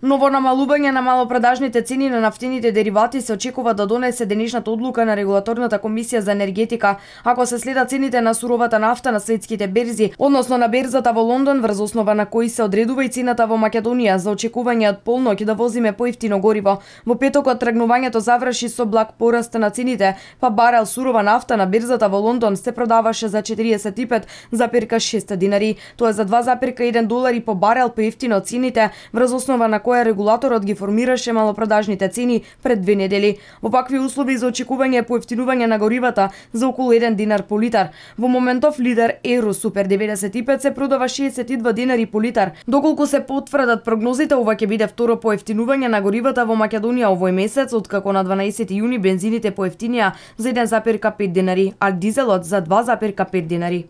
Ново намалување на малопродажните цени на нафтините деривати се очекува да донесе денешната одлука на регулаторната комисија за енергетика, ако се следат цените на суровата нафта на светските берзи, односно на берзата во Лондон врз основа на кои се одредува и цената во Македонија за очекување од полноќ да возиме поевтино гориво. Во петокот тргнувањето заврши со благ пораст на цените, па барел сурова нафта на берзата во Лондон се продаваше за 6 динари, тоа е за 2,1 долари по барел поевтино цените врз основа на кои Која регулаторот ги формираше малопродажните цени пред две недели. Во пакви услови за очекување поевтинување на горивата за околу 1 динар по литар. Во моментов лидер Еро Супер 95 се продава 62 динари по литар. Доколку се потврдат прогнозите, ова ќе биде второ поевтинување на горивата во Македонија овој месец, откако на 12 јуни бензините поевтинија за 1,5 динари, а дизелот за 2,5 динари.